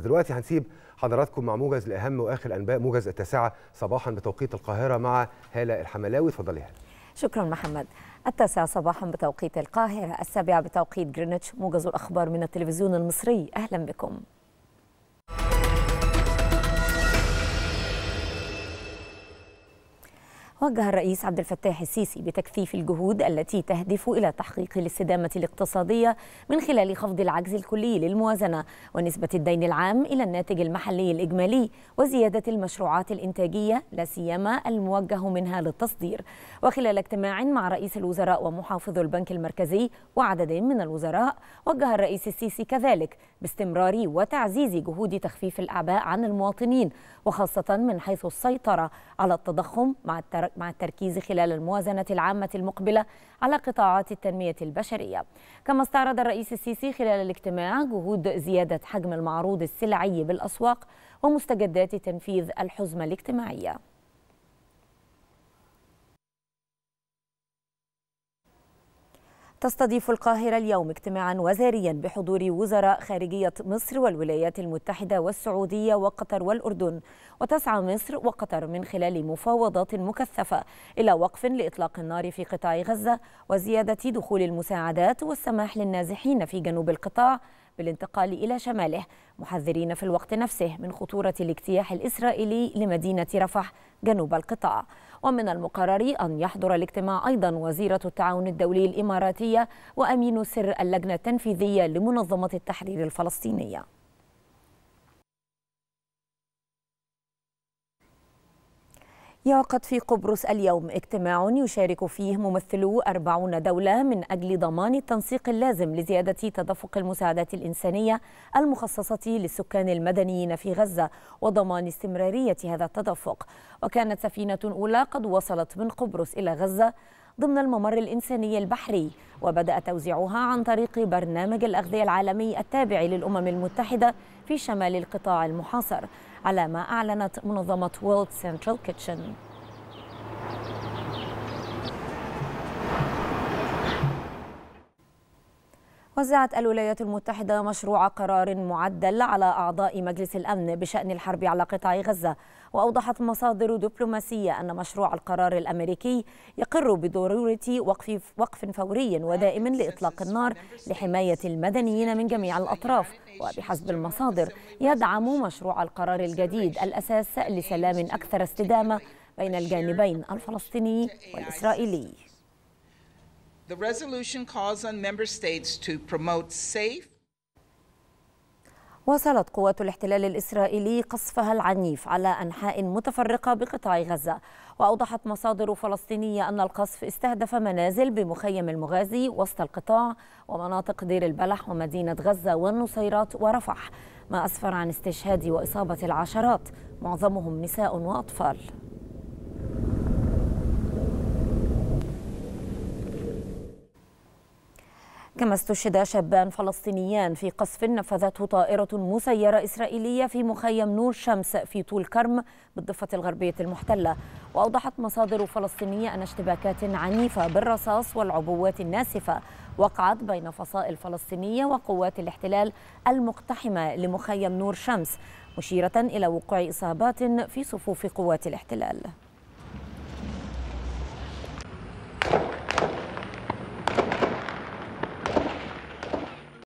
دلوقتي هنسيب حضراتكم مع موجز الاهم واخر انباء موجز التاسعه صباحا بتوقيت القاهره مع هاله الحملاوي اتفضلي هاله شكرا محمد التاسعة صباحا بتوقيت القاهره السابعه بتوقيت جرينتش موجز الاخبار من التلفزيون المصري اهلا بكم وجه الرئيس عبد الفتاح السيسي بتكثيف الجهود التي تهدف إلى تحقيق الاستدامة الاقتصادية من خلال خفض العجز الكلي للموازنة ونسبة الدين العام إلى الناتج المحلي الإجمالي وزيادة المشروعات الإنتاجية لا سيما الموجه منها للتصدير وخلال اجتماع مع رئيس الوزراء ومحافظ البنك المركزي وعدد من الوزراء وجه الرئيس السيسي كذلك باستمرار وتعزيز جهود تخفيف الأعباء عن المواطنين وخاصة من حيث السيطرة على التضخم مع الترقب مع التركيز خلال الموازنة العامة المقبلة على قطاعات التنمية البشرية كما استعرض الرئيس السيسي خلال الاجتماع جهود زيادة حجم المعروض السلعي بالأسواق ومستجدات تنفيذ الحزمة الاجتماعية تستضيف القاهرة اليوم اجتماعا وزاريا بحضور وزراء خارجية مصر والولايات المتحدة والسعودية وقطر والأردن وتسعى مصر وقطر من خلال مفاوضات مكثفة إلى وقف لإطلاق النار في قطاع غزة وزيادة دخول المساعدات والسماح للنازحين في جنوب القطاع بالانتقال إلى شماله محذرين في الوقت نفسه من خطورة الاجتياح الإسرائيلي لمدينة رفح جنوب القطاع ومن المقرر أن يحضر الاجتماع أيضا وزيرة التعاون الدولي الإماراتية وأمين سر اللجنة التنفيذية لمنظمة التحرير الفلسطينية يعقد في قبرص اليوم اجتماع يشارك فيه ممثلو 40 دولة من أجل ضمان التنسيق اللازم لزيادة تدفق المساعدات الإنسانية المخصصة للسكان المدنيين في غزة وضمان استمرارية هذا التدفق وكانت سفينة أولى قد وصلت من قبرص إلى غزة ضمن الممر الإنساني البحري وبدأ توزيعها عن طريق برنامج الأغذية العالمي التابع للأمم المتحدة في شمال القطاع المحاصر على ما أعلنت منظمة World Central Kitchen وزعت الولايات المتحدة مشروع قرار معدل على أعضاء مجلس الأمن بشأن الحرب على قطاع غزة وأوضحت مصادر دبلوماسية أن مشروع القرار الأمريكي يقر بضرورة وقف, وقف فوري ودائم لإطلاق النار لحماية المدنيين من جميع الأطراف وبحسب المصادر يدعم مشروع القرار الجديد الأساس لسلام أكثر استدامة بين الجانبين الفلسطيني والإسرائيلي The resolution calls on member states to promote safe واصلت قوات الاحتلال الإسرائيلي قصفها العنيف على أنحاء متفرقة بقطاع غزة وأوضحت مصادر فلسطينية أن القصف استهدف منازل بمخيم المغازي وسط القطاع ومناطق دير البلح ومدينة غزة والنصيرات ورفح ما أسفر عن استشهاد وإصابة العشرات معظمهم نساء وأطفال كما استشهد شابان فلسطينيان في قصف نفذته طائرة مسيرة إسرائيلية في مخيم نور شمس في طول كرم بالضفة الغربية المحتلة وأوضحت مصادر فلسطينية أن اشتباكات عنيفة بالرصاص والعبوات الناسفة وقعت بين فصائل فلسطينية وقوات الاحتلال المقتحمة لمخيم نور شمس مشيرة إلى وقوع إصابات في صفوف قوات الاحتلال